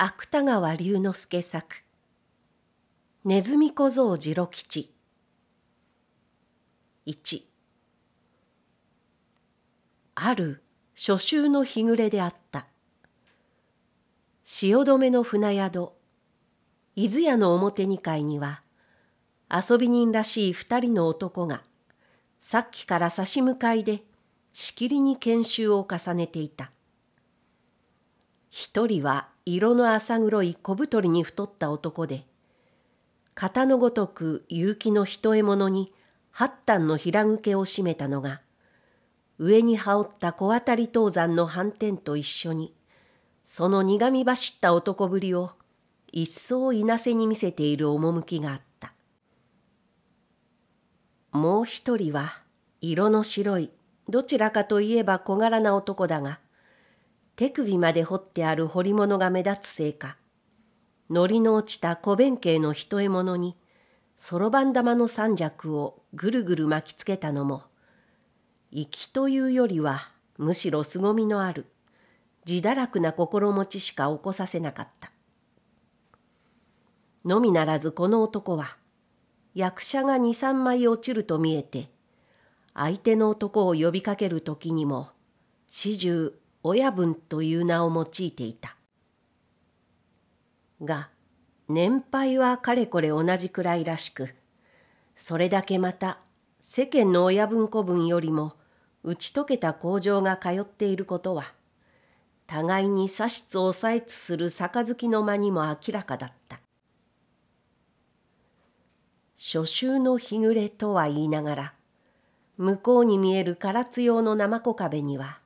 芥川龍之介作「ネズミ小僧次郎吉」1ある初秋の日暮れであった汐留の船宿伊豆屋の表二階には遊び人らしい2人の男がさっきから差し向かいでしきりに研修を重ねていた一人は色の浅黒い小太りに太った男で、型のごとく結城の一獲物に八反の平抜けを締めたのが、上に羽織った小当たり東山の斑点と一緒に、その苦み走った男ぶりを一層いなせに見せている趣があった。もう一人は色の白い、どちらかといえば小柄な男だが、手首まで掘ってある彫り物が目立つせいか糊の落ちた小弁慶の一獲物にそろばん玉の三尺をぐるぐる巻きつけたのもきというよりはむしろ凄みのある自堕落な心持ちしか起こさせなかったのみならずこの男は役者が二三枚落ちると見えて相手の男を呼びかける時にも始終親分という名を用いていたが年配はかれこれ同じくらいらしくそれだけまた世間の親分子分よりも打ち解けた工場が通っていることは互いに差しつ押さえつする杯の間にも明らかだった初秋の日暮れとは言いながら向こうに見える唐津用の生木壁には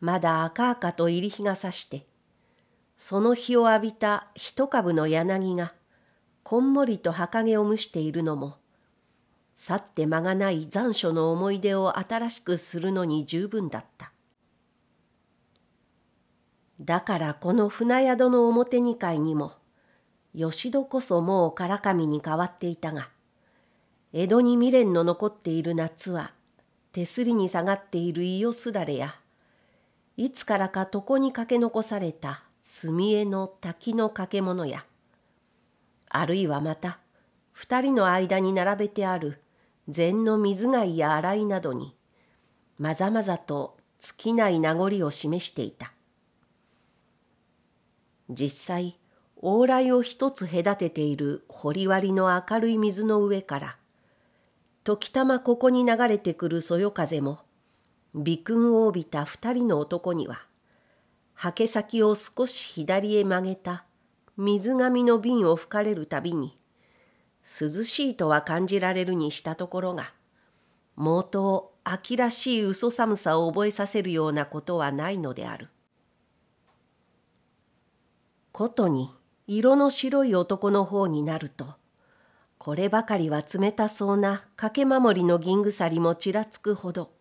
まだ赤々と入り日がさして、その日を浴びた一株の柳が、こんもりと陰を蒸しているのも、去って間がない残暑の思い出を新しくするのに十分だった。だからこの船宿の表二階にも、吉戸こそもう唐紙に変わっていたが、江戸に未練の残っている夏は、手すりに下がっている伊予すだれや、いつからか床にかけ残された墨絵の滝の掛け物やあるいはまた二人の間に並べてある禅の水貝や洗いなどにまざまざと尽きない名残を示していた実際往来を一つ隔てている掘割の明るい水の上から時たまここに流れてくるそよ風も微君を帯びた二人の男には、はけ先を少し左へ曲げた水紙の瓶を吹かれるたびに、涼しいとは感じられるにしたところが、毛頭秋らしい嘘寒さを覚えさせるようなことはないのである。ことに色の白い男の方になると、こればかりは冷たそうな掛け守りの銀鎖もちらつくほど、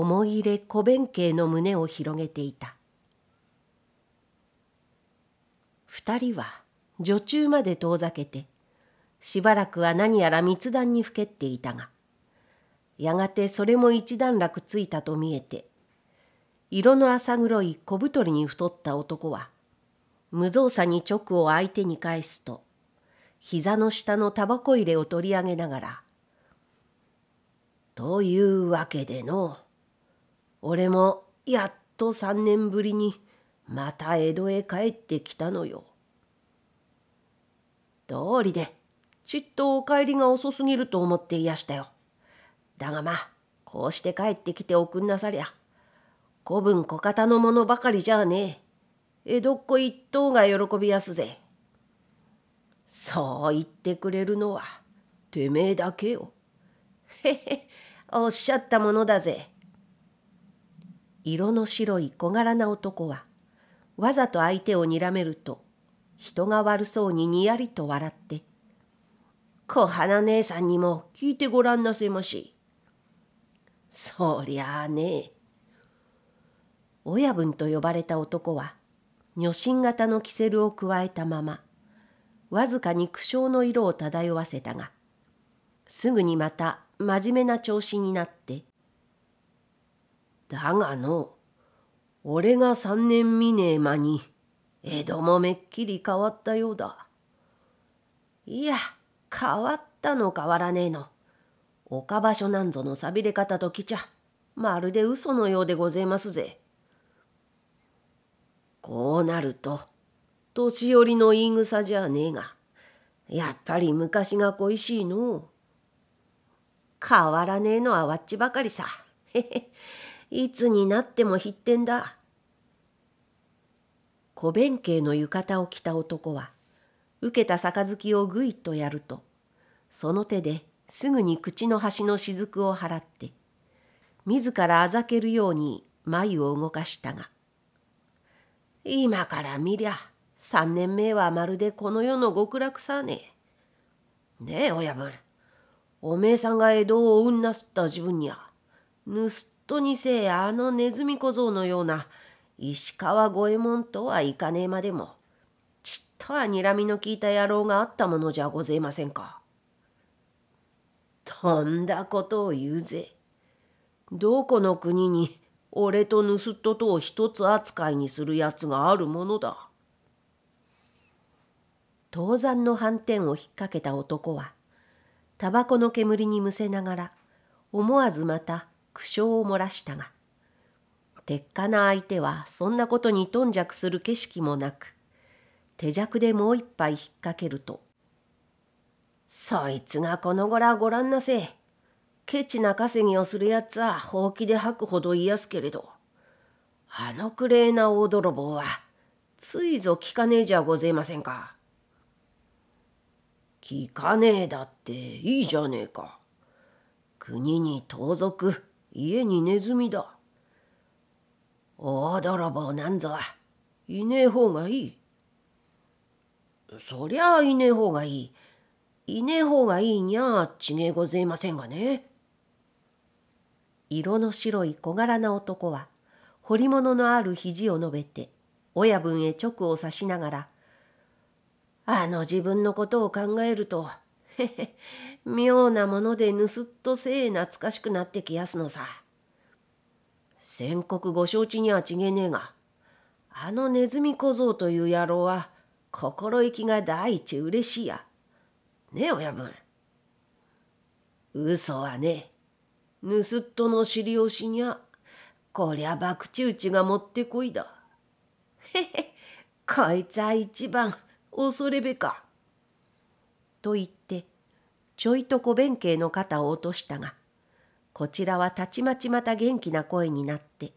思い入れ小弁慶の胸を広げていた二人は女中まで遠ざけてしばらくは何やら密談にふけっていたがやがてそれも一段落ついたと見えて色の浅黒い小太りに太った男は無造作に直を相手に返すと膝の下のタバコ入れを取り上げながら「というわけでの俺もやっと3年ぶりにまた江戸へ帰ってきたのよ。どうりでちっとお帰りが遅すぎると思っていやしたよ。だがまあこうして帰ってきておくんなさりゃ古文小型のものばかりじゃあね江戸っ子一等が喜びやすぜ。そう言ってくれるのはてめえだけよ。へへおっしゃったものだぜ。色の白い小柄な男は、わざと相手をにらめると、人が悪そうににやりと笑って、小花姉さんにも聞いてごらんなせまし。そりゃあね親分と呼ばれた男は、女神型のキセルを加えたまま、わずかに苦笑の色を漂わせたが、すぐにまた真面目な調子になって、だがの俺が三年見ねえ間に江戸もめっきり変わったようだいや変わったの変わらねえの岡場所なんぞの寂れ方ときちゃまるで嘘のようでごぜますぜこうなると年寄りの言い草じゃねえがやっぱり昔が恋しいの変わらねえのはわっちばかりさへへいつになっても必点だ。小弁慶の浴衣を着た男は、受けた杯をぐいっとやると、その手ですぐに口の端の雫を払って、自らあざけるように眉を動かしたが、今から見りゃ、三年目はまるでこの世の極楽さね。ねえ、親分。おめえさんが江戸を追うんなすった自分にゃ、盗っとにせえあのネズミ小僧のような石川五右衛門とはいかねえまでもちっとはにらみの効いた野郎があったものじゃごぜえませんか。とんだことを言うぜ。どこの国に俺と盗っ人とを一つ扱いにするやつがあるものだ。当山の斑点を引っ掛けた男は、タバコの煙にむせながら、思わずまた苦笑を漏らしたが鉄火な相手はそんなことに頓着する景色もなく手弱でもう一杯引っ掛けると「そいつがこのごらごらんなせえ。ケチな稼ぎをするやつはほうきで吐くほど癒やすけれどあのくれえな大泥棒はついぞ聞かねえじゃごぜえませんか」。聞かねえだっていいじゃねえか。国に盗賊家にネズミだ。大泥棒なんぞいねえ方がいい。そりゃあいねえ方がいい。いねえ方がいいにゃあちげえごぜえませんがね。色の白い小柄な男は、彫り物のある肘を述べて、親分へ直を指しながら、あの自分のことを考えると、妙なものでぬすっとせえ懐かしくなってきやすのさ。宣告ご承知にはちえねえが、あのネズミ小僧という野郎は心意気が第一嬉しいや。ねえ親分。嘘はねえ。ぬすっとの知り押しにゃ、こりゃ博打打ちがもってこいだ。へへ、こいつは一番恐れべか。と言ってちょいと小弁慶の肩を落としたがこちらはたちまちまた元気な声になって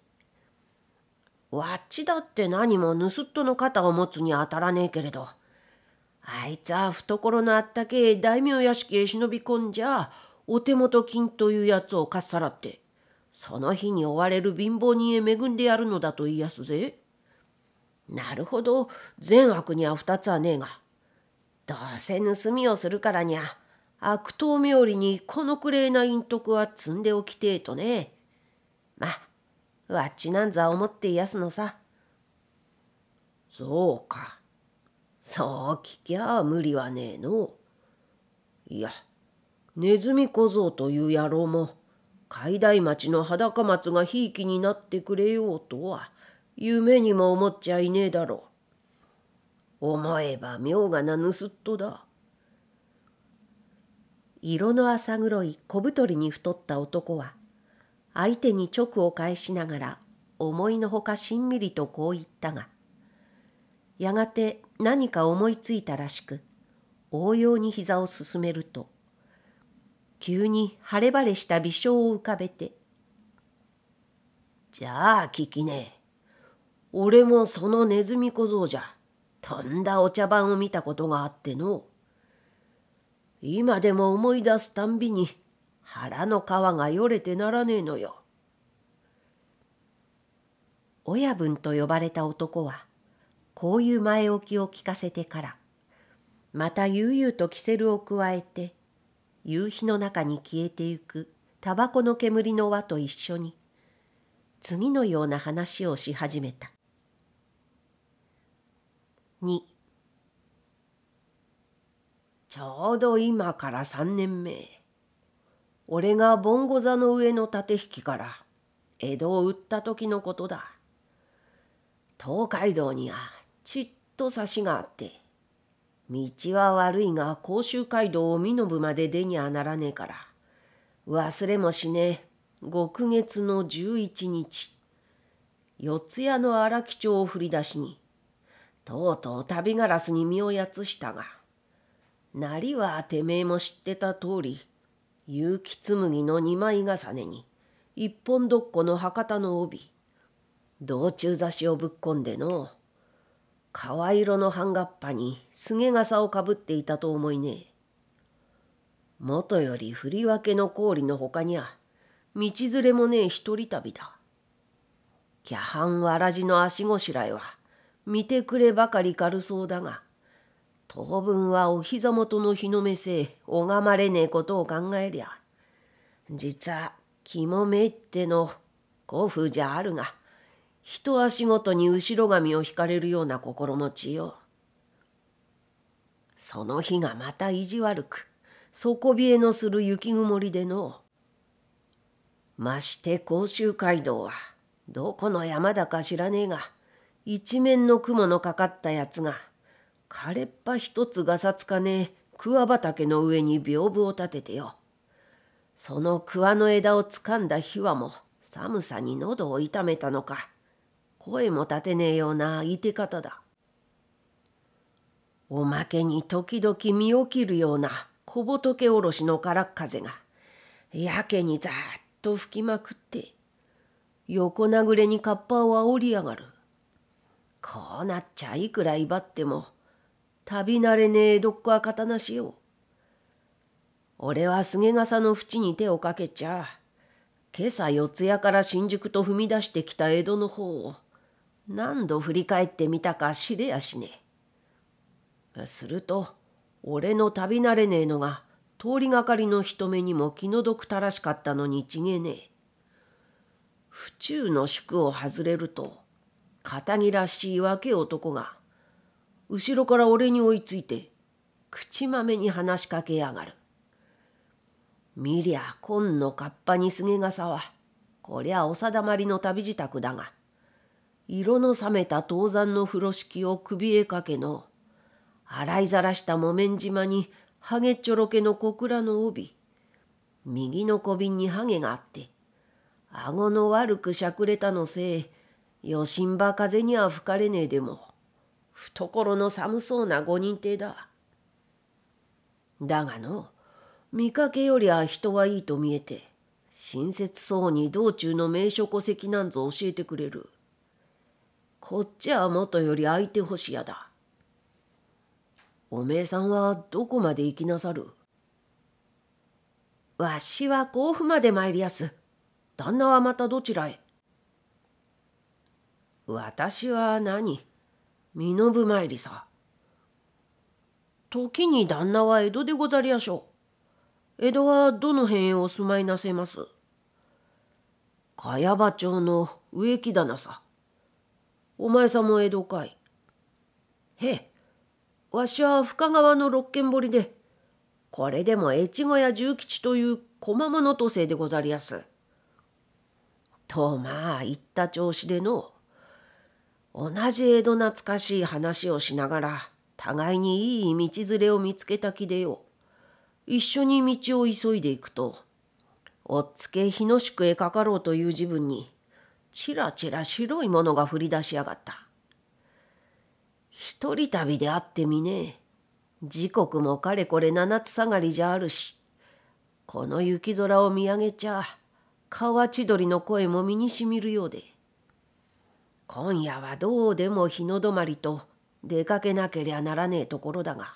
「わっちだって何も盗っ人の肩を持つに当たらねえけれどあいつは懐のあったけえ大名屋敷へ忍び込んじゃお手元金というやつをかっさらってその日に追われる貧乏人へ恵んでやるのだと言いやすぜ。なるほど善悪には二つはねえがどうせ盗みをするからにゃ悪党冥利にこのくれえな陰徳は積んでおきてえとね。まあ、わっちなんざ思ってやすのさ。そうか。そう聞きゃ無理はねえの。いや、ネズミ小僧という野郎も、海大町の裸松がひいきになってくれようとは、夢にも思っちゃいねえだろう。思えば妙がな盗っ人だ。色の浅黒い小太りに太った男は相手に直を返しながら思いのほかしんみりとこう言ったがやがて何か思いついたらしく応用に膝を進めると急に晴れ晴れした微笑を浮かべて「じゃあ聞きねえ俺もそのネズミ小僧じゃとんだお茶番を見たことがあっての今でも思い出すたんびに腹の皮がよれてならねえのよ。親分と呼ばれた男はこういう前置きを聞かせてからまた悠々とキセルを加えて夕日の中に消えてゆくタバコの煙の輪と一緒に次のような話をし始めた。2ちょうど今から3年目俺がボンゴ座の上の盾引きから江戸を売った時のことだ東海道にはちっと差しがあって道は悪いが甲州街道を身延まで出にゃならねえから忘れもしねえ極月の11日四谷の荒木町を振り出しにとうとう旅ガラスに身をやつしたがなりはてめえも知ってた通り結城紬の二枚重ねに一本どっこの博多の帯道中差しをぶっ込んでの川色の半合羽にすがさをかぶっていたと思いねえとより振り分けの氷のほかには道連れもねえ一人旅だキャハンわらじの足ごしらえは見てくればかり軽そうだが当分はお膝元の日の目せ拝まれねえことを考えりゃ実は肝めっての古風じゃあるが一足ごとに後ろ髪を引かれるような心持ちよその日がまた意地悪く底冷えのする雪曇りでのまして甲州街道はどこの山だか知らねえが一面の雲のかかったやつが枯れっ葉一つがさつかねえ桑畑の上に屏風を立ててよ。その桑の枝をつかんだ日はも寒さに喉を痛めたのか、声も立てねえようないて方だ。おまけに時々身を切るような小仏おろしのからっ風が、やけにざっと吹きまくって、横殴れにカッパをあおりやがる。こうなっちゃいくら威張っても、旅慣れねえどっこは刀しよう。俺は菅笠の淵に手をかけちゃ、今朝四谷から新宿と踏み出してきた江戸の方を、何度振り返ってみたか知れやしねえ。すると、俺の旅慣れねえのが、通りがかりの人目にも気の毒たらしかったのにちえねえ。府中の宿を外れると、片木らしい若い男が、後ろから俺に追いついて口まめに話しかけやがる。見りゃ紺の河童にすげがさはこりゃお定まりの旅支度だが色の冷めた東山の風呂敷を首へかけの洗いざらした木綿島にハゲちょろけの小倉の帯右の小瓶にハゲがあって顎の悪くしゃくれたのせい余震ば風には吹かれねえでも懐の寒そうなご認定だ。だがの、見かけよりは人はいいと見えて、親切そうに道中の名所戸籍なんぞ教えてくれる。こっちはもとより相手欲しやだ。おめえさんはどこまで行きなさるわしは甲府まで参りやす。旦那はまたどちらへ私は何身延参りさ。時に旦那は江戸でござりやしょう。江戸はどの辺へお住まいなせます。茅場町の植木棚さ。お前さんも江戸かい。へえ、わしは深川の六軒堀で、これでも越後屋十吉という小間物都政でござりやす。とまあ言った調子での同じ江戸懐かしい話をしながら互いにいい道連れを見つけた気でよ一緒に道を急いでいくとおっつけ日の宿へかかろうという自分にちらちら白いものが降り出しやがった一人旅であってみねえ時刻もかれこれ七つ下がりじゃあるしこの雪空を見上げちゃ河千鳥の声も身にしみるようで。今夜はどうでも日の止まりと出かけなけりゃならねえところだが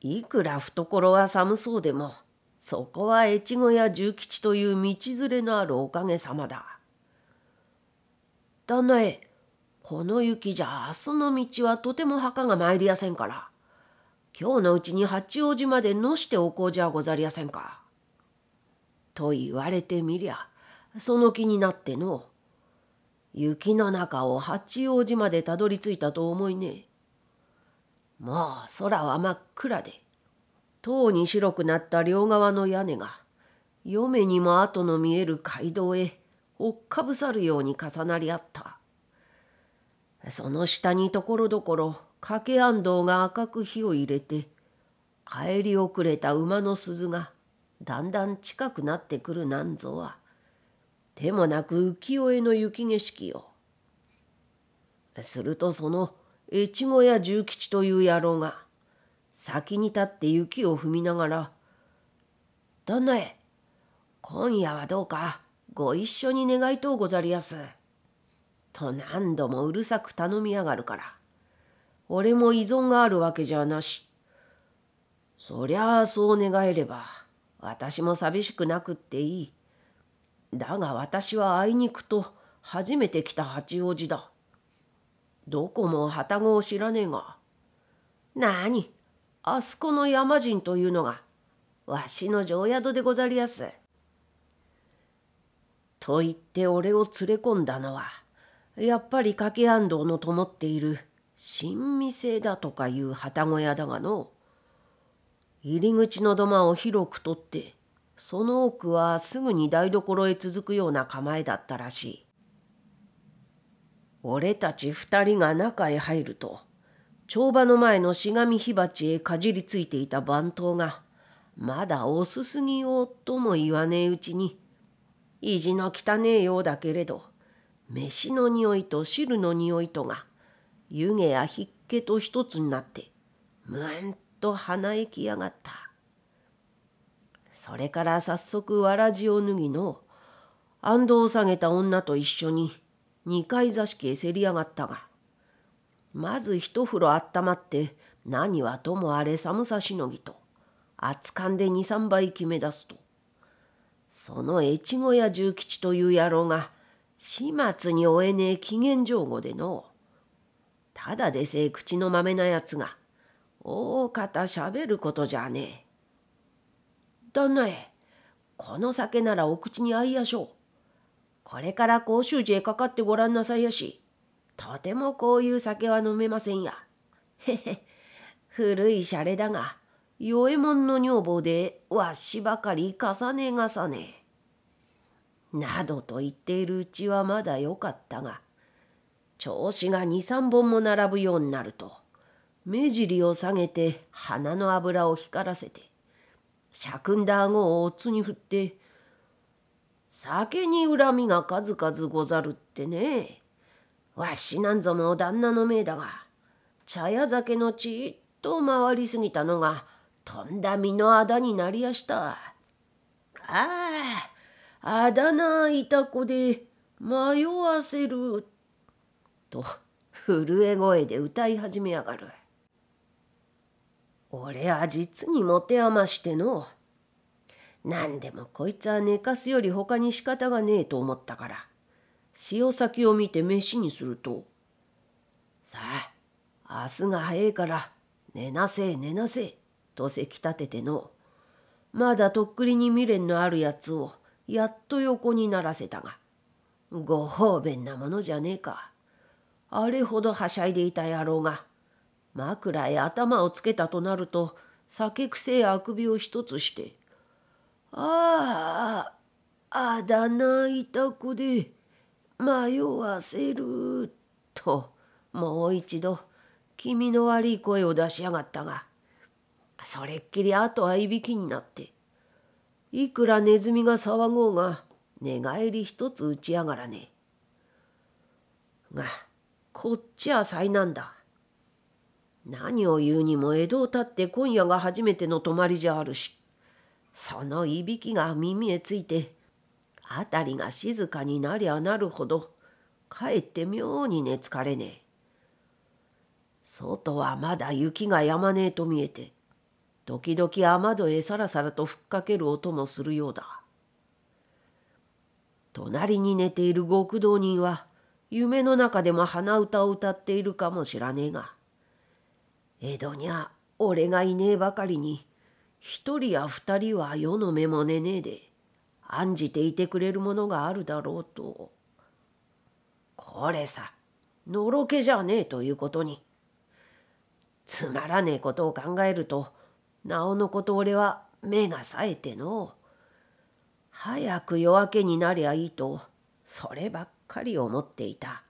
いくら懐は寒そうでもそこは越後や重吉という道連れのあるおかげさまだ旦那へこの雪じゃ明日の道はとても墓が参りやせんから今日のうちに八王子までのしておこうじゃござりやせんか。と言われてみりゃその気になっての雪の中を八王子までたどり着いたと思いね。もう空は真っ暗で、とうに白くなった両側の屋根が、嫁にも後の見える街道へ、おっかぶさるように重なり合った。その下にところどころ、掛け安藤が赤く火を入れて、帰り遅れた馬の鈴が、だんだん近くなってくるなんぞは、手もなく浮世絵の雪景色よ。するとその越後屋重吉という野郎が先に立って雪を踏みながら「旦那へ今夜はどうかご一緒に願いとうござりやす」と何度もうるさく頼みやがるから俺も依存があるわけじゃなしそりゃあそう願えれば私も寂しくなくっていいだが私はあいにくと初めて来た八王子だ。どこも旗子を知らねえが。なに、あそこの山人というのが、わしの常宿でござりやす。と言って俺を連れ込んだのは、やっぱり掛け安堂の灯っている新店だとかいう旗子屋だがの。入り口の土間を広く取って、その奥はすぐに台所へ続くような構えだったらしい。俺たち二人が中へ入ると、帳場の前のしがみ火鉢へかじりついていた番頭が、まだおすすぎようとも言わねえうちに、意地の汚えようだけれど、飯の匂いと汁の匂いとが、湯気やひっけと一つになって、むんと鼻息きやがった。それから早速わらじを脱ぎの安藤を下げた女と一緒に二階座敷へせり上がったがまず一風呂あったまって何はともあれ寒さしのぎと熱燗で二三杯決め出すとその越後屋重吉という野郎が始末に負えねえ機嫌上後でのただでせえ口のまめなやつが大方しゃべることじゃねえ旦那へこの酒ならお口に合いやしょうこれから甲州寺へかかってごらんなさいやしとてもこういう酒は飲めませんやへへ古いシャレだが与右衛門の女房でわしばかり重ね重ねなどと言っているうちはまだよかったが調子が二三本も並ぶようになると目尻を下げて鼻の油を光らせてしゃくんだごをおつに振って酒に恨みが数々ござるってねわしなんぞも旦那の命だが茶屋酒のちっと回りすぎたのがとんだ身のあだになりやしたあああだないた子で迷わせると震え声で歌い始めやがる。俺は実に持て余しての。何でもこいつは寝かすより他に仕方がねえと思ったから、潮先を見て飯にすると、さあ、明日が早いから、寝なせえ寝なせえ、とせき立てての。まだとっくりに未練のあるやつを、やっと横にならせたが、ご方便なものじゃねえか。あれほどはしゃいでいた野郎が、枕へ頭をつけたとなると酒癖やあくびを一つして「あああだないたこで迷わせる」ともう一度気味の悪い声を出しやがったがそれっきりあとはいびきになっていくらネズミが騒ごうが寝返り一つ打ちやがらねがこっちは災難だ何を言うにも江戸を立って今夜が初めての泊まりじゃあるしそのいびきが耳へついて辺りが静かになりゃなるほどかえって妙に寝つかれねえ外はまだ雪がやまねえと見えて時々雨戸へさらさらとふっかける音もするようだ隣に寝ている極道人は夢の中でも鼻歌を歌っているかもしらねえが江戸にゃ俺がいねえばかりに一人や二人は世の目もねねえで案じていてくれるものがあるだろうとこれさのろけじゃねえということにつまらねえことを考えるとなおのこと俺は目が冴えての早く夜明けになりゃいいとそればっかり思っていた。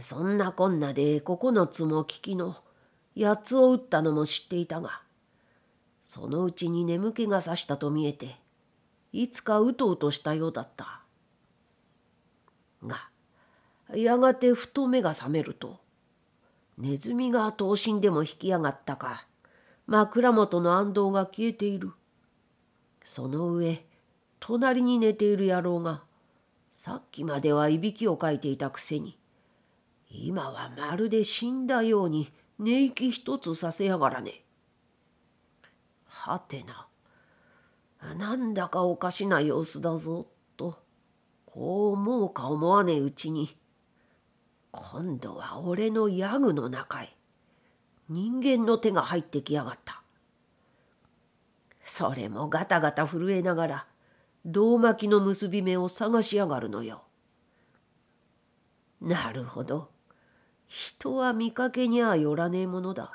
そんなこんなで9つも聞きの八つを打ったのも知っていたが、そのうちに眠気がさしたと見えて、いつかうとうとしたようだった。が、やがてふと目が覚めると、ネズミが刀身でも引き上がったか、枕元の暗道が消えている。その上、隣に寝ている野郎が、さっきまではいびきをかいていたくせに、今はまるで死んだように寝息一つさせやがらね。はてな。なんだかおかしな様子だぞ、と、こう思うか思わねえうちに、今度は俺のヤグの中へ、人間の手が入ってきやがった。それもガタガタ震えながら、胴巻きの結び目を探しやがるのよ。なるほど。人は見かけにはよらねえものだ。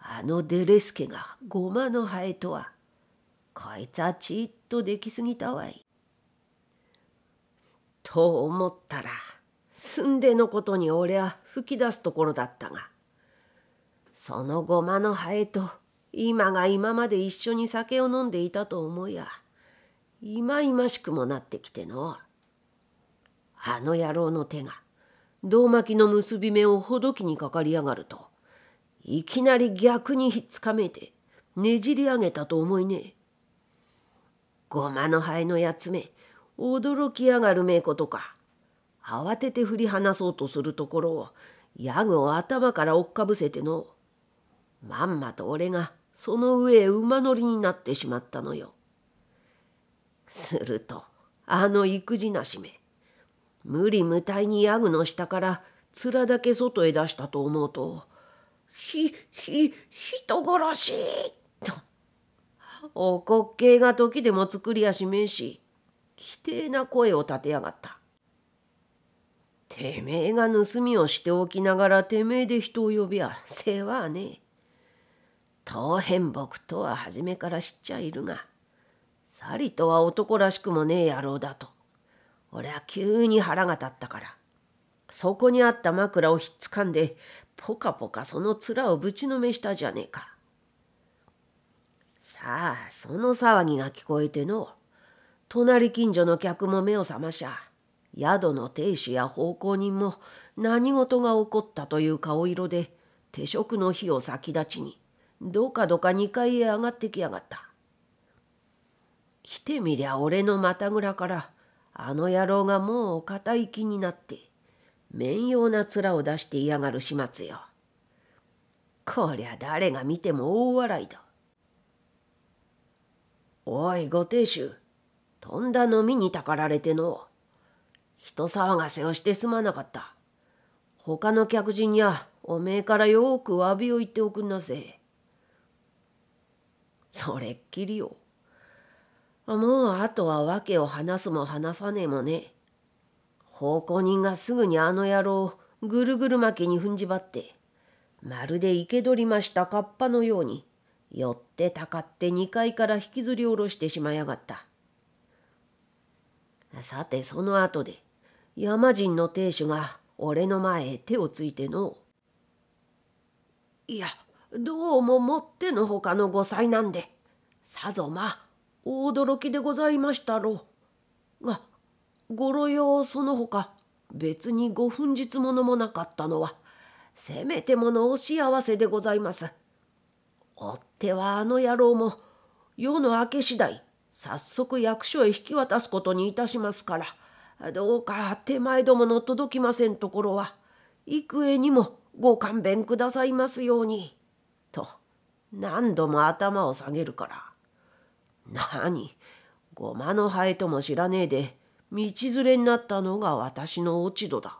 あのデレスケがゴマのハエとは、こいつはちっとできすぎたわい。と思ったら、すんでのことに俺は吹き出すところだったが、そのゴマのハエと今が今まで一緒に酒を飲んでいたと思いや、いまいましくもなってきての。あの野郎の手が胴巻きの結び目をほどきにかかりやがるといきなり逆にひっつかめてねじり上げたと思いねごまの灰のやつめ驚きやがるめえことか慌てて振り離そうとするところをヤグを頭から追っかぶせてのまんまと俺がその上へ馬乗りになってしまったのよ。するとあの育児なしめ無理無体にヤグの下から面だけ外へ出したと思うと、ひ、ひ、人殺しと。お滑稽が時でも作りやしめんし、規定な声を立てやがった。てめえが盗みをしておきながらてめえで人を呼びや世話はねえ。当変僕とは初めから知っちゃいるが、さりとは男らしくもねえ野郎だと。俺は急に腹が立ったから。そこにあった枕をひっつかんで、ポカポカその面をぶちのめしたじゃねえか。さあ、その騒ぎが聞こえての。隣近所の客も目を覚ましゃ。宿の亭主や奉公人も何事が起こったという顔色で、手食の日を先立ちに、どかどか2階へ上がってきやがった。来てみりゃ俺のまたぐらから、あの野郎がもうお堅い気になって、面用な面を出して嫌がる始末よ。こりゃ誰が見ても大笑いだ。おい、ご亭主、とんだ飲みにたかられての。人騒がせをしてすまなかった。他の客人には、おめえからよく詫びを言っておくんなせ。それっきりよ。もうあとは訳を話すも話さねえもね。奉公人がすぐにあの野郎ぐるぐる巻きに踏んじばって、まるで生け捕りましたカッパのように、寄ってたかって二階から引きずり下ろしてしまいやがった。さてその後で、山人の亭主が俺の前へ手をついての。いや、どうももってのほかの誤妻なんで、さぞまあ、大驚きでございましたろう。が、ごろ用そのほか、別にご奮日ものもなかったのは、せめてものお幸せでございます。追ってはあの野郎も、夜の明け次第、早速役所へ引き渡すことにいたしますから、どうか手前どもの届きませんところは、幾重にもご勘弁くださいますように。と、何度も頭を下げるから、何ごまの生えとも知らねえで道連れになったのが私の落ち度だ。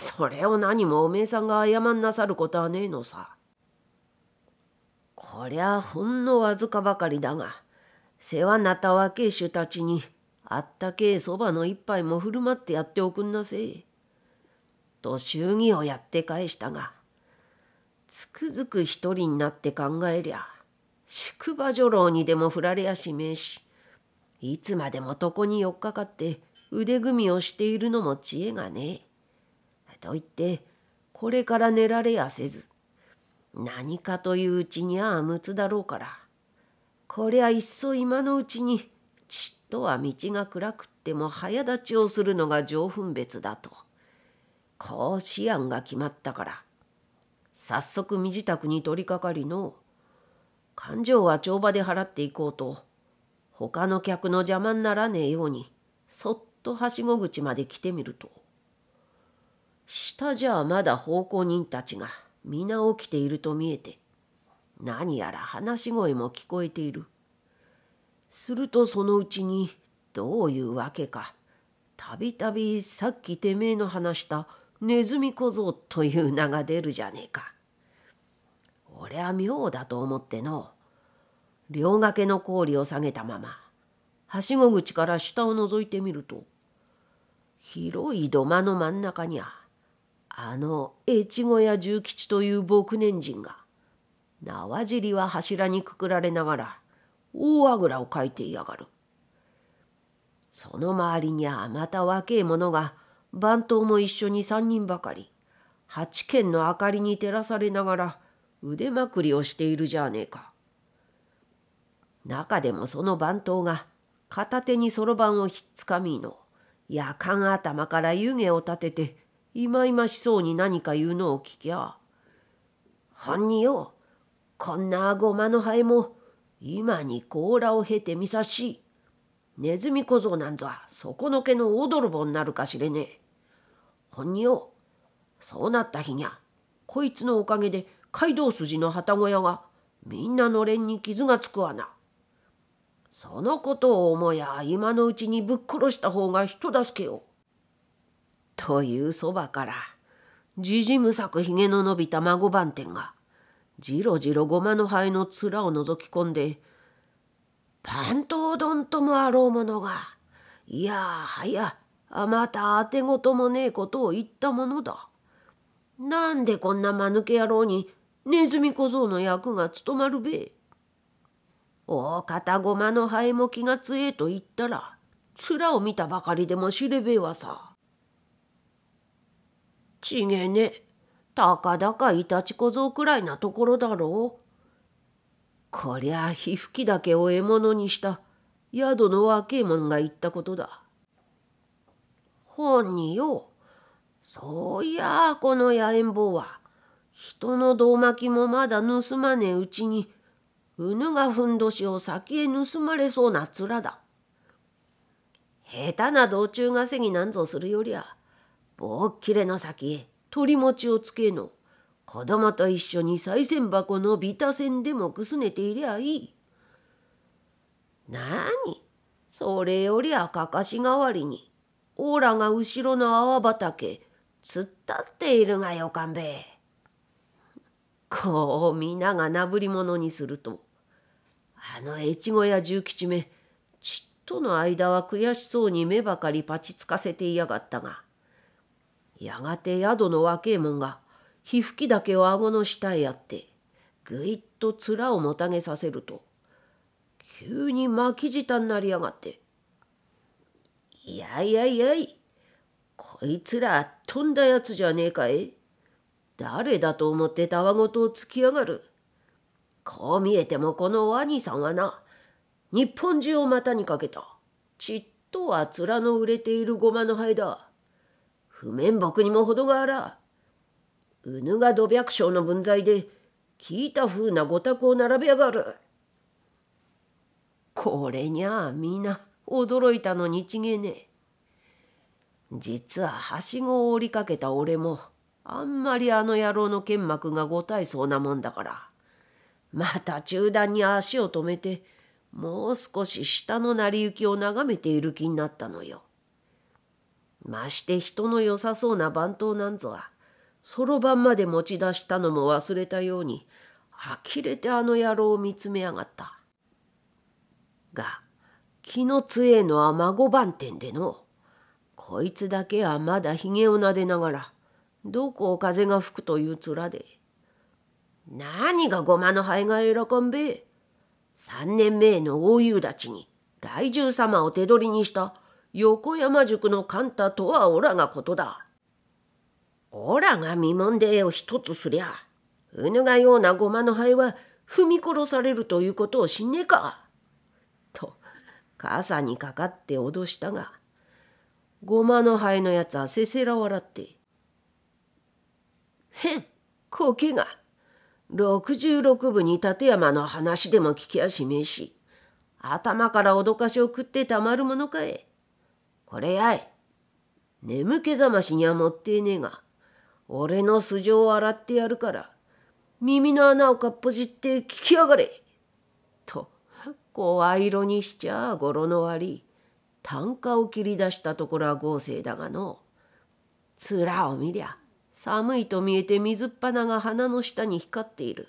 それを何もおめえさんが謝んなさることはねえのさ。こりゃほんのわずかばかりだが世話なった若い衆たちにあったけえそばの一杯も振る舞ってやっておくんなせえ。と祝儀をやって返したがつくづく一人になって考えりゃ宿場女郎にでも振られやしめえしいつまでも床に寄っかかって腕組みをしているのも知恵がねえ。と言ってこれから寝られやせず何かといううちにああむつだろうからこりゃいっそ今のうちにちっとは道が暗くっても早立ちをするのが上分別だとこう思案が決まったから早速身支度に取りかかりのう。勘定は帳場で払っていこうと他の客の邪魔にならねえようにそっとはしご口まで来てみると下じゃまだ奉公人たちが皆起きていると見えて何やら話し声も聞こえているするとそのうちにどういうわけかたびたびさっきてめえの話したネズミ小僧という名が出るじゃねえか。俺は妙だと思っての両掛けの氷を下げたままはしご口から下を覗いてみると広い土間の真ん中にはあの越後屋重吉という牧年人が縄尻は柱にくくられながら大あぐらをかいていやがる。その周りにはまた若え者が番頭も一緒に三人ばかり八軒の明かりに照らされながら腕まくりをしているじゃねえか。中でもその番頭が片手にそろばんをひっつかみのやかん頭から湯気を立てていまいましそうに何か言うのを聞きゃ「んによこんなごまのハエも今に甲羅を経てみさしネズミ小僧なんぞ。そこのけの大泥棒になるかしれねえ。ほんによそうなった日にゃこいつのおかげで街道筋の旗小屋がみんなのれんに傷がつくわな。そのことを思や今のうちにぶっ殺した方が人助けよ。というそばから、じじむさくひげの伸びた孫番店が、じろじろごまの灰の面を覗き込んで、パントうどんともあろうものが、いやはや、あまたあてごともねえことを言ったものだ。なんでこんな間抜け野郎にネズミ小僧の役が務まるべ。大方ごまの灰も気がつえと言ったら、面を見たばかりでも知れべえわさ。ちげね。たかだかイタチ小僧くらいなところだろう。こりゃ皮膚きだけを獲物にした宿の若えもんが言ったことだ。本によ、そういやこの野縁坊は人の胴巻きもまだ盗まねえうちに犬がふんどしを先へ盗まれそうな面だ。下手な道中稼ぎなんぞするよりは棒っきれの先へ鳥ちをつけの子供と一緒に賽銭箱のビタ銭でもくすねていりゃいい。なにそれよりはかかし代わりにオーラが後ろの泡畑突っ立っているがよかんべえ。こう皆がなぶり者にするとあの越後屋十吉めちっとの間は悔しそうに目ばかりパチつかせていやがったがやがて宿の若えもんが皮膚きだけを顎の下へやってぐいっと面をもたげさせると急に巻き舌になりやがって「いやいやいやいこいつら飛んだやつじゃねえかい誰だと思ってたわごとをつきやがる。こう見えてもこのワニさんはな、日本中を股にかけた。ちっとは面の売れているごまの灰だ。不面目にも程があら。うぬが土白姓の分際で、聞いた風な御託を並べやがる。これにゃあみんな驚いたのにちげえね実ははしごを折りかけた俺も、あんまりあの野郎の剣幕がごたいそうなもんだから。また中断に足を止めて、もう少し下の成り行きを眺めている気になったのよ。まして人の良さそうな番頭なんぞは、そろばんまで持ち出したのも忘れたように、呆れてあの野郎を見つめやがった。が、気の強えのは孫番店での、こいつだけはまだひげをなでながら、どこを風が吹くという面で。何がごまの灰が喜んべ三年前の大夕立ちに、来獣様を手取りにした横山塾のカンタとはおらがことだ。おらが見もんで絵を一つすりゃ、うぬがようなごまの灰は踏み殺されるということをしねえか。と、傘にかかって脅したが、ごまの灰のやつはせせら笑って、へんこけが66部に立山の話でも聞きやしめし頭から脅かしを食ってたまるものかえこれやい眠気覚ましにはもってえねえが俺の素性を洗ってやるから耳の穴をかっぽじって聞きやがれと声色にしちゃご語呂の悪い単価を切り出したところは豪勢だがの面を見りゃ寒いと見えて水っ鼻が鼻の下に光っている。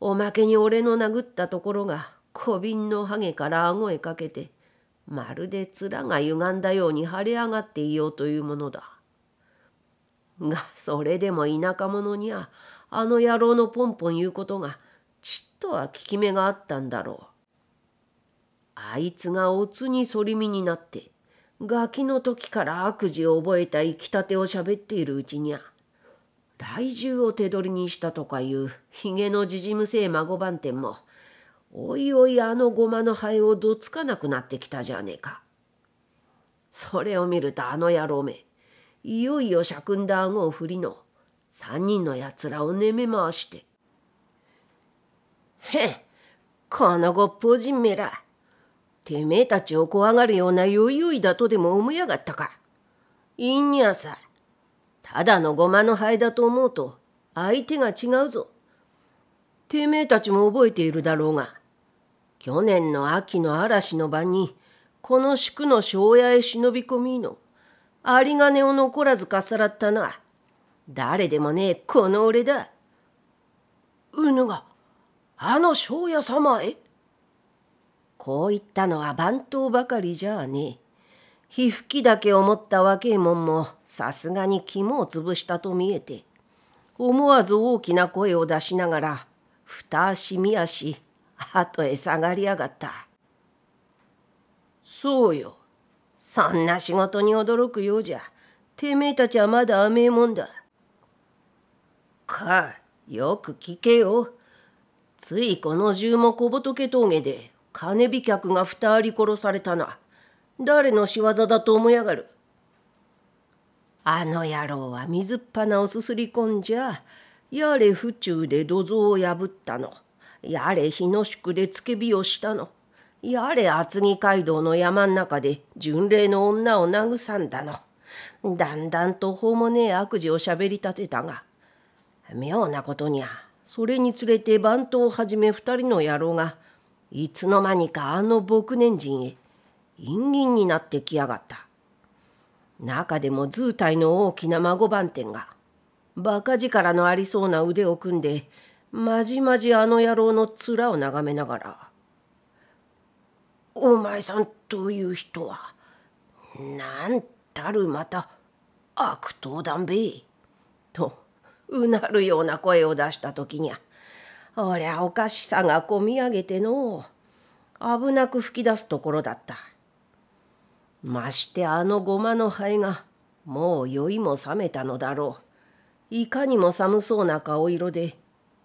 おまけに俺の殴ったところが小瓶のハゲから顎へかけて、まるで面が歪んだように腫れ上がっていようというものだ。が、それでも田舎者には、あの野郎のポンポン言うことが、ちっとは効き目があったんだろう。あいつがおつに反り身になって、ガキの時から悪事を覚えた生きたてを喋っているうちにゃ、来獣を手取りにしたとかいうひげのじじむせえ孫番店も、おいおいあのごまの灰をどつかなくなってきたじゃねえか。それを見るとあの野郎め、いよいよしゃくんだ顎を振りの、三人のやつらをねめ回して。へっ、このごっぽうじめら、てめえたちを怖がるような酔い酔いだとでも思いやがったか。いんやさ。ただのごまの灰だと思うと相手が違うぞ。てめえたちも覚えているだろうが、去年の秋の嵐の晩に、この宿の庄屋へ忍び込みの、有り金を残らずかさらったのは、誰でもねえこの俺だ。うぬが、あの庄屋様へこういったのは番頭ばかりじゃあね皮膚きだけを持った若えもんもさすがに肝を潰したと見えて思わず大きな声を出しながら二足三足後へ下がりやがったそうよそんな仕事に驚くようじゃてめえたちはまだ甘えもんだかよく聞けよついこの銃も小仏峠で金火客が二人殺されたな。誰の仕業だと思いやがる。あの野郎は水っぱなをすすり込んじゃ、やれ府中で土蔵を破ったの。やれ日野宿でつけ火をしたの。やれ厚木街道の山ん中で巡礼の女を慰んだの。だんだんと法もねえ悪事をしゃべり立てたが、妙なことにゃ、それにつれて番頭をはじめ二人の野郎が、いつの間にかあの牧年人へ陰銀になってきやがった。中でも図体の大きな孫番店が、馬鹿力のありそうな腕を組んで、まじまじあの野郎の面を眺めながら、お前さんという人は、なんたるまた悪党だんべえ、とうなるような声を出した時にゃ、おりゃおかしさがこみ上げての危なく吹き出すところだったましてあのごまの灰がもう酔いも覚めたのだろういかにも寒そうな顔色で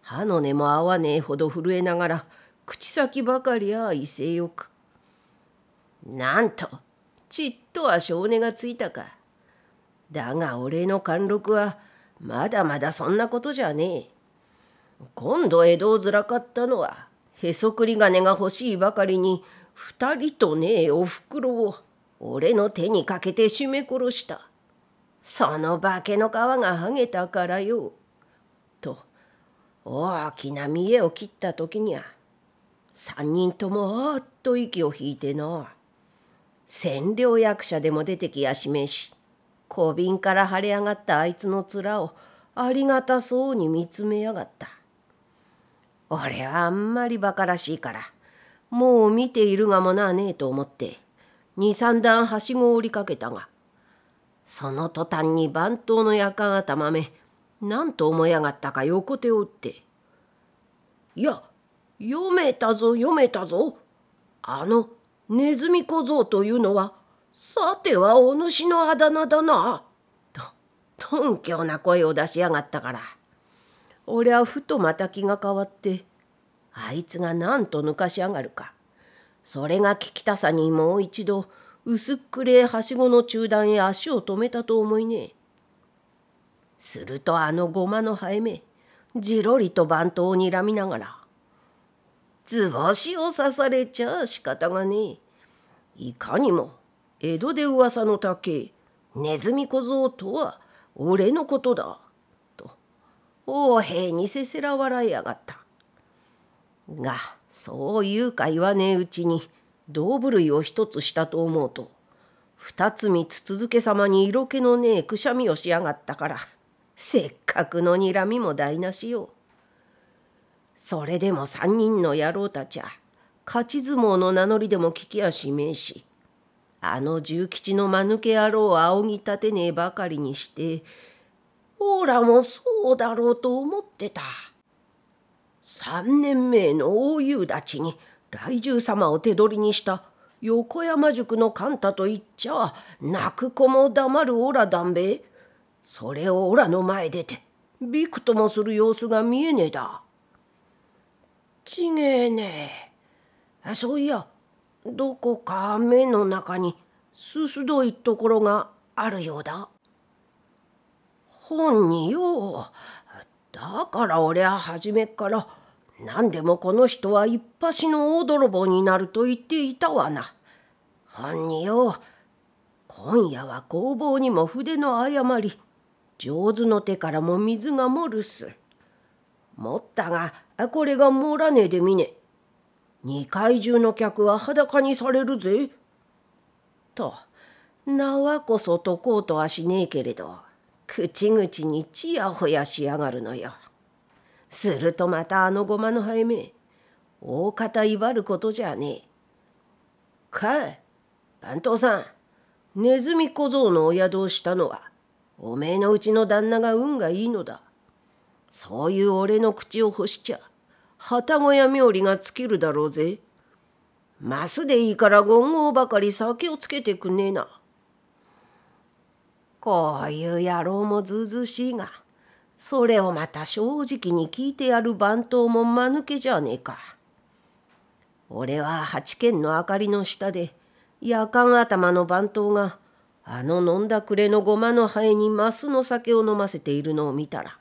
歯の根も合わねえほど震えながら口先ばかりや威勢よくなんとちっとは性根がついたかだが俺の貫禄はまだまだそんなことじゃねえ今度江戸をずらかったのはへそくり金が欲しいばかりに二人とねえおふくろを俺の手にかけて絞め殺したその化けの皮がはげたからよ」と大きな見栄を切った時には三人ともあっと息を引いてな千両役者でも出てきやしめし小瓶から腫れ上がったあいつの面をありがたそうに見つめやがった。俺はあんまりバカらしいから、もう見ているがもなあねえと思って、二三段はしごを折りかけたが、その途端に番頭のやかがたまめ、なんと思いやがったか横手を打って、いや、読めたぞ読めたぞ。あの、ネズミ小僧というのは、さてはお主のあだ名だな。と、頓んな声を出しやがったから。俺はふとまた気が変わってあいつがなんと抜かしやがるかそれが聞きたさにもう一度薄っくれはしごの中段へ足を止めたと思いねするとあのごまの生え目じろりと番頭をにらみながら「図星を刺されちゃ仕方がねえいかにも江戸で噂の高えネズミ小僧とは俺のことだ」横兵にせせら笑いやがった。がそう言うか言わねえうちに動物類を一つしたと思うと二つ三つ続け様に色気のねえくしゃみをしやがったからせっかくのにらみも台無しよ。それでも三人の野郎たちは勝ち相撲の名乗りでも聞きやしめえしあの重吉の間抜け野郎を仰ぎ立てねえばかりにしてオーラもそうだろうと思ってた。三年前の大夕立ちに雷獣様を手取りにした横山塾のカンタと言っちゃ泣く子も黙るオラだんべ。それをオラの前出てびくともする様子が見えねえだ。ちげえねえ。そういや、どこか目の中にすすどいところがあるようだ。本によだから俺は初めから何でもこの人は一発の大泥棒になると言っていたわな。本によ今夜は工房にも筆の誤り上手の手からも水が漏るす。持ったがこれが漏らねえでみね。二階中の客は裸にされるぜ。と。縄こそ解こうとはしねえけれど口々にちやほやしやがるのよ。するとまたあのごまの早め、大方威張ることじゃねえ。かい番頭さんネズミ小僧のお宿をしたのはおめえのうちの旦那が運がいいのだ。そういう俺の口を欲しちゃ旗小屋冥利が尽きるだろうぜ。マスでいいから言語ばかり酒をつけてくんねえな。こういう野郎もずうずうしいがそれをまた正直に聞いてやる番頭も間抜けじゃねえか。俺は八軒の明かりの下で夜間頭の番頭があの飲んだくれのごまのハエにマスの酒を飲ませているのを見たら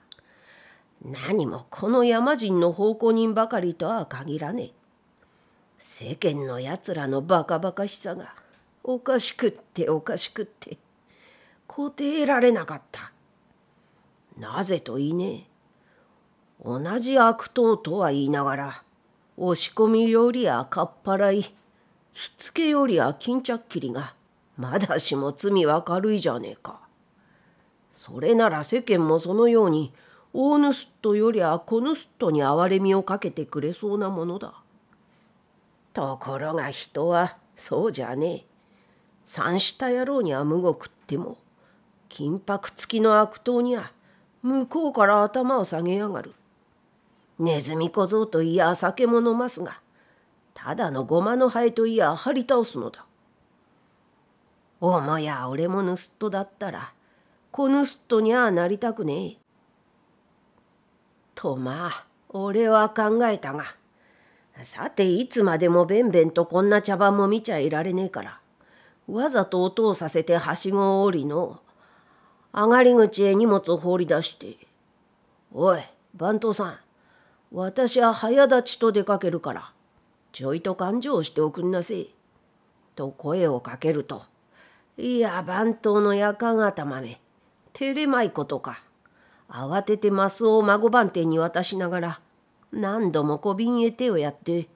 何もこの山人の奉公人ばかりとは限らねえ。世間のやつらのバカバカしさがおかしくっておかしくって答えられなかった。なぜと言いね同じ悪党とは言いながら、押し込みより赤っ払い、火付けよりは巾着切りが、まだしも罪は軽いじゃねえか。それなら世間もそのように、大盗人よりは小盗人に憐れみをかけてくれそうなものだ。ところが人はそうじゃねえ。三した野郎には無語っても、金箔付きの悪党には向こうから頭を下げやがる。ネズミ小僧といや酒も飲ますが、ただのゴマの灰といや張り倒すのだ。おもや俺も盗っ人だったら、子すっとにゃあなりたくねえ。とまあ、俺は考えたが、さていつまでもべんべんとこんな茶番も見ちゃいられねえから、わざと音をさせてはしごを降りの上がり口へ荷物を放り出して「おい番頭さん私は早立ちと出かけるからちょいと勘定をしておくんなせい」と声をかけると「いや番頭の夜間頭め照れまいことか」慌ててマスを孫番手に渡しながら何度も小瓶へ手をやって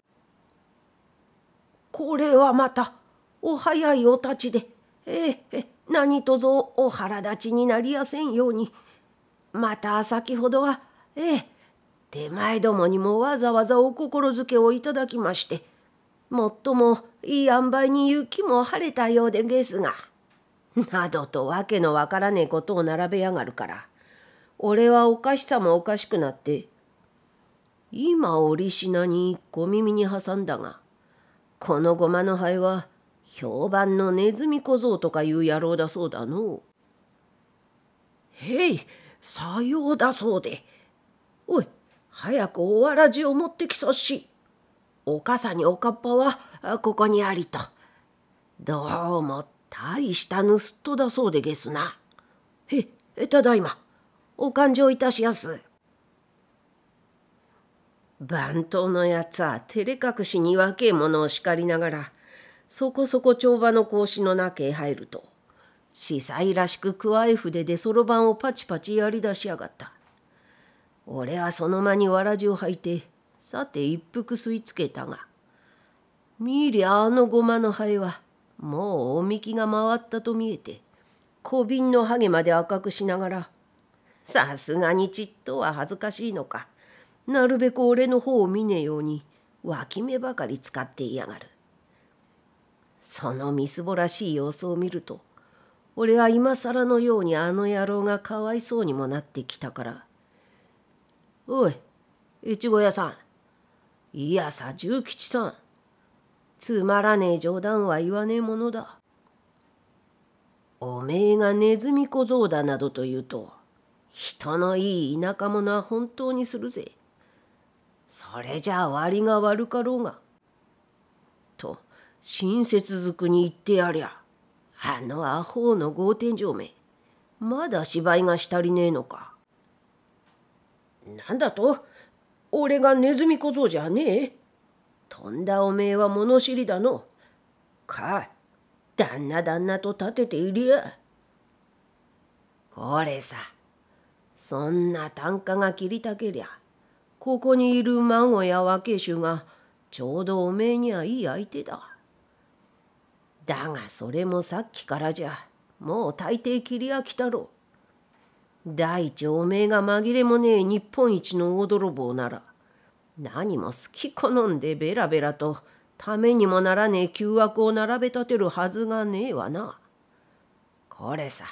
「これはまたお早いお立ちでえええ何とぞお腹立ちになりやせんようにまた先ほどはええ手前どもにもわざわざお心づけをいただきましてもっともいい塩梅に雪も晴れたようでですがなどとわけのわからねえことを並べやがるから俺はおかしさもおかしくなって今折しなに小耳に挟んだがこのごまの灰は評判のネズミ小僧とかいう野郎だそうだのへいさようだそうでおい早くおわらじを持ってきそしおかさにおかっぱはここにありとどうも大した盗っ人だそうでげすなへただいまお勘定いたしやす番頭のやつは照れ隠しに若えのを叱りながらそこそこ帳場の格子の中へ入ると司祭らしくわい筆でそろばんをパチパチやり出しやがった俺はその間にわらじを履いてさて一服吸いつけたが見りゃあのごまの灰はもうおみきが回ったと見えて小瓶のハゲまで赤くしながらさすがにちっとは恥ずかしいのかなるべく俺の方を見ねえように脇目ばかり使っていやがるそのみすぼらしい様子を見ると俺は今更のようにあの野郎がかわいそうにもなってきたから「おい越後屋さんいやさ重吉さんつまらねえ冗談は言わねえものだ」。おめえがネズミ小僧だなどと言うと人のいい田舎者は本当にするぜ。それじゃあ割が悪かろうが親切づくに言ってやりゃあのアホの豪天城めまだ芝居がしたりねえのかなんだと俺がネズミ小僧じゃねえとんだおめえは物知りだのか旦那旦那と立てていりゃこれさそんな単価が切りたけりゃここにいる孫や若衆がちょうどおめえにはいい相手だ。だがそれもさっきからじゃもう大抵切り飽きたろう第一おめえが紛れもねえ日本一の大泥棒なら何も好き好んでベラベラとためにもならねえ旧悪を並べ立てるはずがねえわなこれさ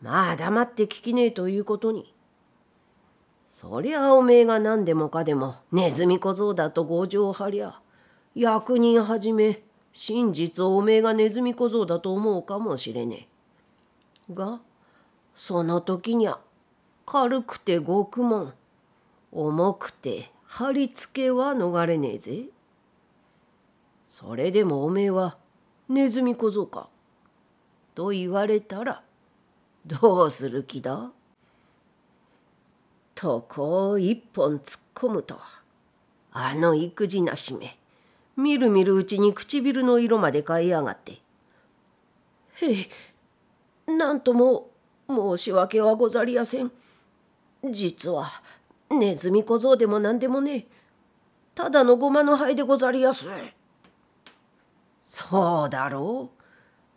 まあ黙って聞きねえということにそりゃおめえが何でもかでもネズミ小僧だと強情張りゃ役人はじめ真実をおめえがネズミ小僧だと思うかもしれねえ。が、その時にゃ、軽くて極門、重くて貼り付けは逃れねえぜ。それでもおめえはネズミ小僧か。と言われたら、どうする気だとこう一本突っ込むとは、あの育児なしめ。みるみるうちに唇の色まで変えやがって「へいなんとも申し訳はござりやせん実はネズミ小僧でも何でもねえただのごまの灰でござりやす」そうだろう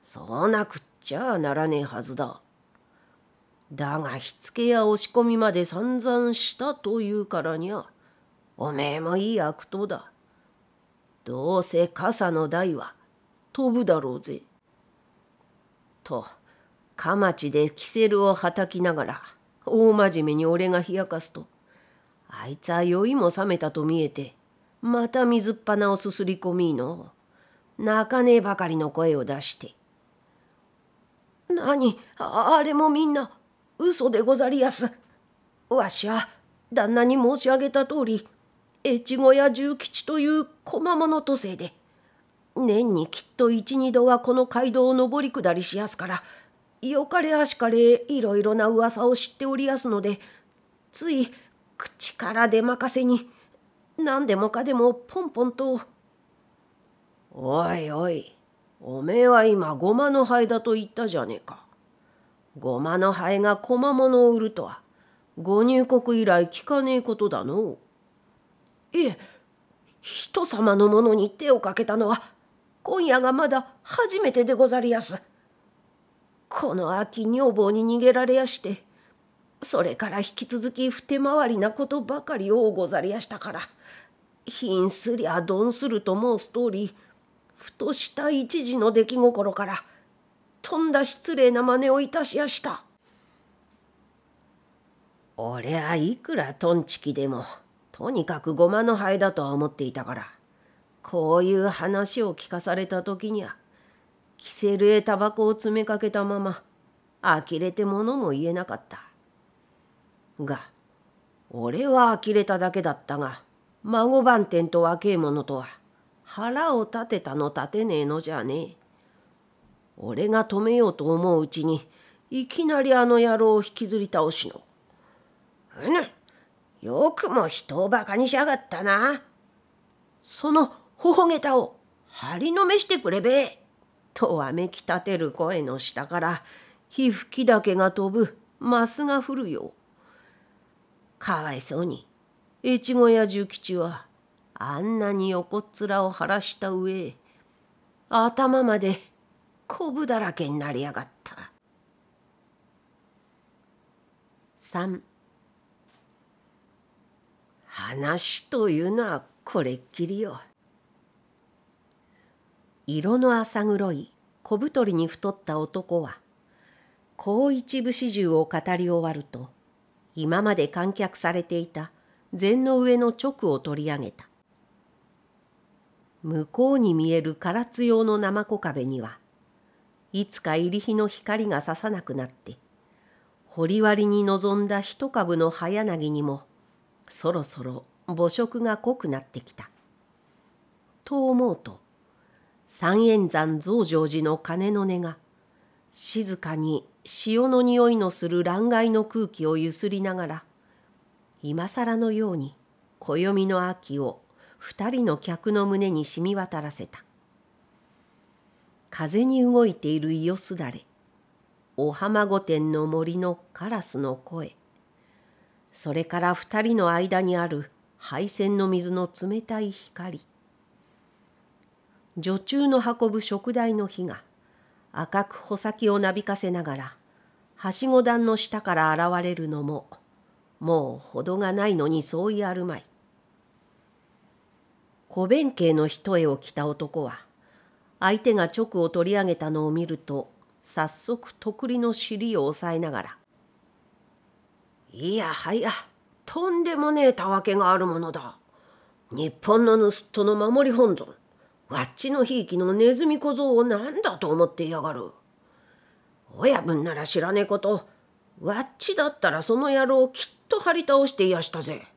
そうなくっちゃならねえはずだだが火付けや押し込みまで散々したというからにゃおめえもいい悪党だどうせ傘の台は飛ぶだろうぜ。と、かまちでキセルをはたきながら、大真面目に俺が冷やかすと、あいつは酔いも覚めたと見えて、また水っぱなをすすり込みの、泣かねえばかりの声を出して。何、あれもみんな、嘘でござりやす。わしは、旦那に申し上げた通り、越後屋重吉という小間物都政で年にきっと一二度はこの街道を上り下りしやすからよかれあしかれいろいろな噂を知っておりやすのでつい口から出まかせに何でもかでもポンポンと「おいおいおめえは今ごまの灰だと言ったじゃねえか。ごまの灰が小間物を売るとはご入国以来聞かねえことだのう。いえ人様のものに手をかけたのは今夜がまだ初めてでござりやす。この秋女房に逃げられやしてそれから引き続きふて回りなことばかり多ござりやしたから貧すりゃどんすると申す通りふとした一時の出来心からとんだ失礼な真似をいたしやした。俺はいくらトンチキでもとにかくゴマの灰だとは思っていたから、こういう話を聞かされた時には、キセルへタバコを詰めかけたまま、呆れて物も言えなかった。が、俺は呆れただけだったが、孫番天と若え者とは、腹を立てたの立てねえのじゃねえ。俺が止めようと思ううちに、いきなりあの野郎を引きずり倒しの。えねよくも人をバカにしやがったな。その頬げたを張りのめしてくれべ。とわめき立てる声の下から皮膚きけが飛ぶマスが降るよ。かわいそうに越後屋重吉はあんなに横っ面を晴らした上頭までこぶだらけになりやがった。3話というのはこれっきりよ。色の浅黒い小太りに太った男は、こう一部始終を語り終わると、今まで観客されていた禅の上の直を取り上げた。向こうに見える唐津用のナマコ壁には、いつか入り日の光がささなくなって、掘り割りに臨んだ一株の葉柳にもそろそろ母色が濃くなってきた。と思うと三円山増上寺の鐘の音が静かに潮の匂いのする乱外の空気をゆすりながら今更のように暦の秋を二人の客の胸に染み渡らせた。風に動いている伊予すだれお浜御殿の森のカラスの声それから二人の間にある配線の水の冷たい光女中の運ぶ食台の火が赤く穂先をなびかせながらはしご段の下から現れるのももうほどがないのにそういあるまい小弁慶の一重を着た男は相手が直を取り上げたのを見ると早速徳利の尻を押さえながらいやはやとんでもねえたわけがあるものだ日本の盗人の守り本尊わっちのひいきのネズミ小僧を何だと思ってやがる親分なら知らねえことわっちだったらその野郎きっと張り倒していやしたぜ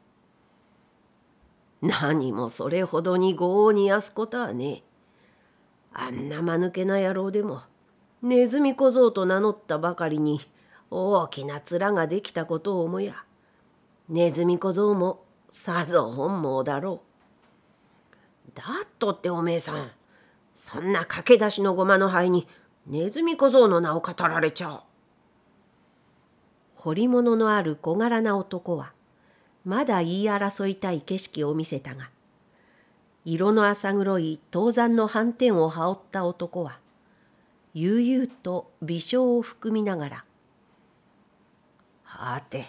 何もそれほどに業を煮やすことはねえあんな間抜けな野郎でもネズミ小僧と名乗ったばかりに大きな面ができたことを思やネズミ小僧もさぞ本望だろう。だっとっておめえさんそんな駆け出しのごまの灰にネズミ小僧の名を語られちゃう。彫り物のある小柄な男はまだ言い争いたい景色を見せたが色の浅黒い東山の斑点を羽織った男は悠々と微笑を含みながらさて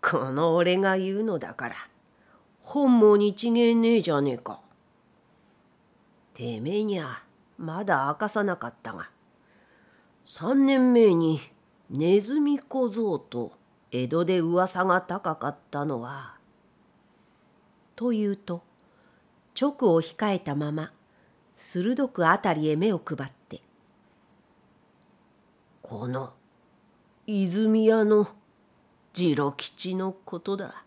この俺が言うのだから本望に違えねえじゃねえかてめえにゃまだ明かさなかったが3年前にネズミ小僧と江戸で噂が高かったのは。というと直を控えたまま鋭く辺りへ目を配って「この泉屋の次郎吉のことだ